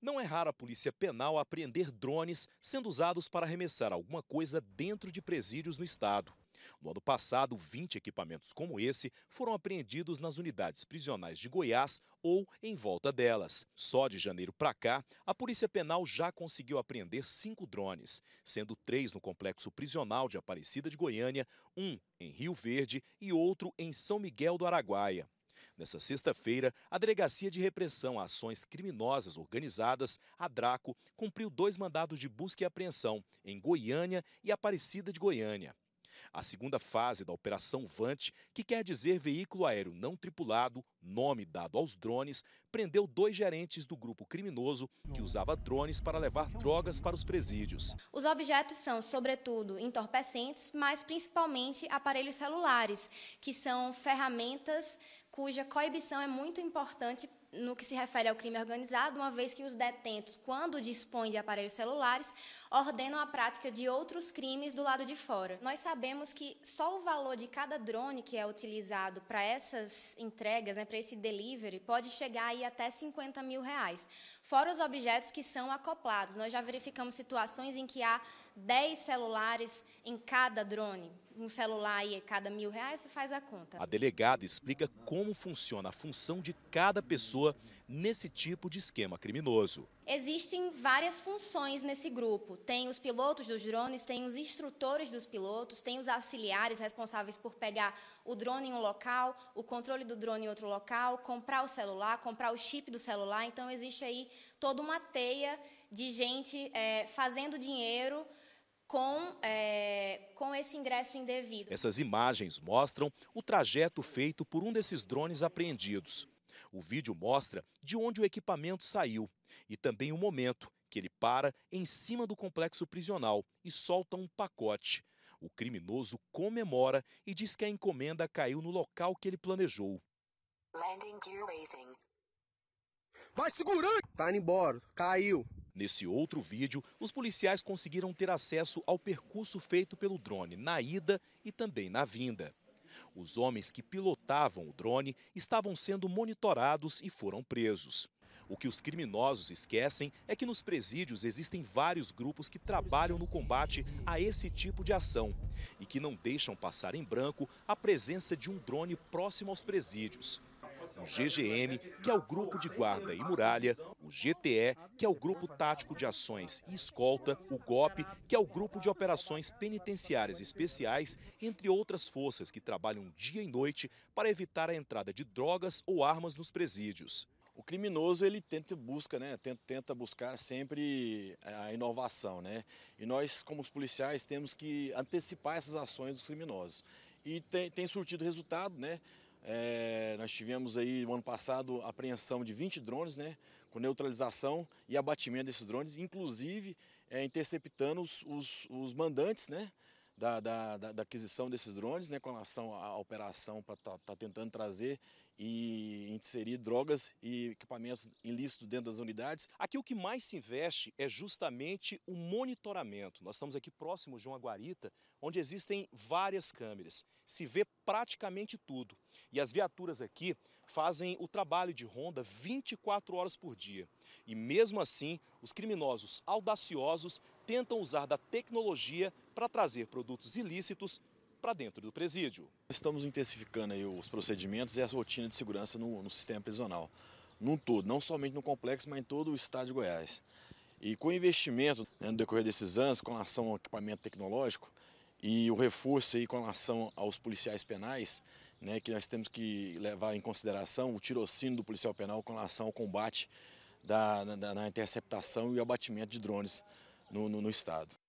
Não é raro a polícia penal apreender drones sendo usados para arremessar alguma coisa dentro de presídios no estado. No ano passado, 20 equipamentos como esse foram apreendidos nas unidades prisionais de Goiás ou em volta delas. Só de janeiro para cá, a Polícia Penal já conseguiu apreender cinco drones, sendo três no complexo prisional de Aparecida de Goiânia, um em Rio Verde e outro em São Miguel do Araguaia. Nessa sexta-feira, a Delegacia de Repressão a Ações Criminosas Organizadas, a DRACO, cumpriu dois mandados de busca e apreensão em Goiânia e Aparecida de Goiânia. A segunda fase da Operação Vante, que quer dizer veículo aéreo não tripulado, nome dado aos drones, prendeu dois gerentes do grupo criminoso que usava drones para levar drogas para os presídios. Os objetos são, sobretudo, entorpecentes, mas principalmente aparelhos celulares, que são ferramentas cuja coibição é muito importante no que se refere ao crime organizado, uma vez que os detentos, quando dispõem de aparelhos celulares, ordenam a prática de outros crimes do lado de fora. Nós sabemos que só o valor de cada drone que é utilizado para essas entregas, né, para esse delivery, pode chegar aí até 50 mil reais, fora os objetos que são acoplados. Nós já verificamos situações em que há 10 celulares em cada drone. Um celular aí é cada mil reais, você faz a conta. A delegada explica como funciona a função de cada pessoa pessoa nesse tipo de esquema criminoso. Existem várias funções nesse grupo. Tem os pilotos dos drones, tem os instrutores dos pilotos, tem os auxiliares responsáveis por pegar o drone em um local, o controle do drone em outro local, comprar o celular, comprar o chip do celular. Então, existe aí toda uma teia de gente é, fazendo dinheiro com, é, com esse ingresso indevido. Essas imagens mostram o trajeto feito por um desses drones apreendidos. O vídeo mostra de onde o equipamento saiu e também o momento que ele para em cima do complexo prisional e solta um pacote. O criminoso comemora e diz que a encomenda caiu no local que ele planejou. Vai segurando! Tá indo embora, caiu. Nesse outro vídeo, os policiais conseguiram ter acesso ao percurso feito pelo drone na ida e também na vinda. Os homens que pilotavam o drone estavam sendo monitorados e foram presos. O que os criminosos esquecem é que nos presídios existem vários grupos que trabalham no combate a esse tipo de ação e que não deixam passar em branco a presença de um drone próximo aos presídios o GGM, que é o Grupo de Guarda e Muralha, o GTE, que é o Grupo Tático de Ações e Escolta, o GOP, que é o Grupo de Operações Penitenciárias Especiais, entre outras forças que trabalham dia e noite para evitar a entrada de drogas ou armas nos presídios. O criminoso ele tenta busca, né? Tenta, buscar sempre a inovação, né? E nós, como os policiais, temos que antecipar essas ações dos criminosos. E tem, tem surtido resultado, né? É, nós tivemos aí, no ano passado, a apreensão de 20 drones, né, com neutralização e abatimento desses drones, inclusive é, interceptando os, os, os mandantes, né, da, da, da, aquisição desses drones, né, com relação à operação para estar tá, tá tentando trazer e inserir drogas e equipamentos ilícitos dentro das unidades. Aqui o que mais se investe é justamente o monitoramento. Nós estamos aqui próximos de uma guarita onde existem várias câmeras. Se vê praticamente tudo. E as viaturas aqui fazem o trabalho de ronda 24 horas por dia. E mesmo assim, os criminosos audaciosos tentam usar da tecnologia para trazer produtos ilícitos para dentro do presídio. Estamos intensificando os procedimentos e a rotina de segurança no, no sistema prisional, num todo, não somente no complexo, mas em todo o estado de Goiás. E com o investimento né, no decorrer desses anos, com relação ao equipamento tecnológico e o reforço aí com relação aos policiais penais, né, que nós temos que levar em consideração o tirocínio do policial penal com relação ao combate da, da, interceptação e abatimento de drones no, no, no Estado.